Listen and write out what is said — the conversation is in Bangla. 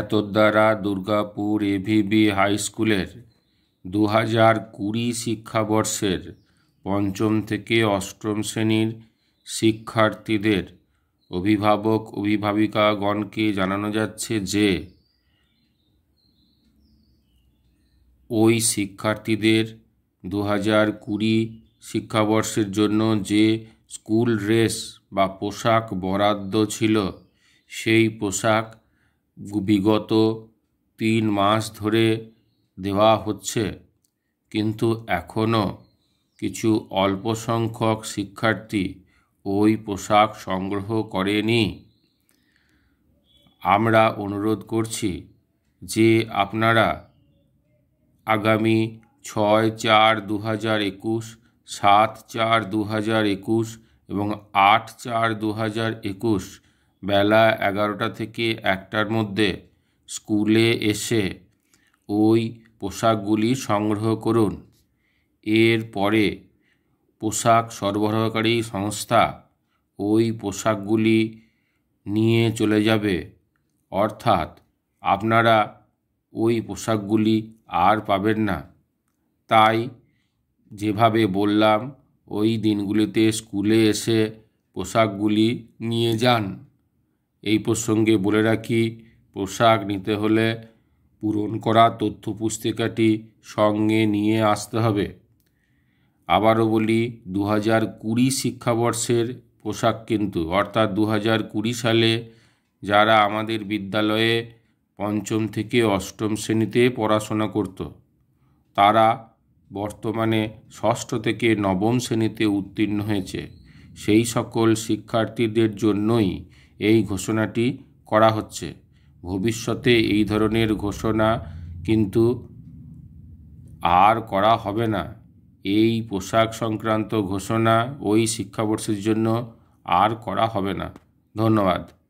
এতদ্বারা দুর্গাপুর এভিবি হাই স্কুলের দু হাজার কুড়ি শিক্ষাবর্ষের পঞ্চম থেকে অষ্টম শ্রেণীর শিক্ষার্থীদের অভিভাবক অভিভাবিকাগণকে জানানো যাচ্ছে যে ওই শিক্ষার্থীদের দু হাজার কুড়ি শিক্ষাবর্ষের জন্য যে স্কুল ড্রেস বা পোশাক বরাদ্দ ছিল সেই পোশাক বিগত তিন মাস ধরে দেওয়া হচ্ছে কিন্তু এখনও কিছু অল্প সংখ্যক শিক্ষার্থী ওই পোশাক সংগ্রহ করেনি আমরা অনুরোধ করছি যে আপনারা আগামী ছয় চার দু হাজার একুশ সাত চার দু হাজার একুশ এবং আট চার দু হাজার একুশ বেলা এগারোটা থেকে একটার মধ্যে স্কুলে এসে ওই পোশাকগুলি সংগ্রহ করুন এর পরে পোশাক সরবরাহকারী সংস্থা ওই পোশাকগুলি নিয়ে চলে যাবে অর্থাৎ আপনারা ওই পোশাকগুলি আর পাবেন না তাই যেভাবে বললাম ওই দিনগুলিতে স্কুলে এসে পোশাকগুলি নিয়ে যান এই প্রসঙ্গে বলে রাখি পোশাক নিতে হলে পূরণ করা তথ্য পুস্তিকাটি সঙ্গে নিয়ে আসতে হবে আবারও বলি দু হাজার কুড়ি শিক্ষাবর্ষের পোশাক কিন্তু অর্থাৎ দু হাজার কুড়ি সালে যারা আমাদের বিদ্যালয়ে পঞ্চম থেকে অষ্টম শ্রেণীতে পড়াশোনা করত তারা বর্তমানে ষষ্ঠ থেকে নবম শ্রেণীতে উত্তীর্ণ হয়েছে সেই সকল শিক্ষার্থীদের জন্যই এই ঘোষণাটি করা হচ্ছে ভবিষ্যতে এই ধরনের ঘোষণা কিন্তু আর করা হবে না এই পোশাক সংক্রান্ত ঘোষণা ওই শিক্ষাবর্ষের জন্য আর করা হবে না ধন্যবাদ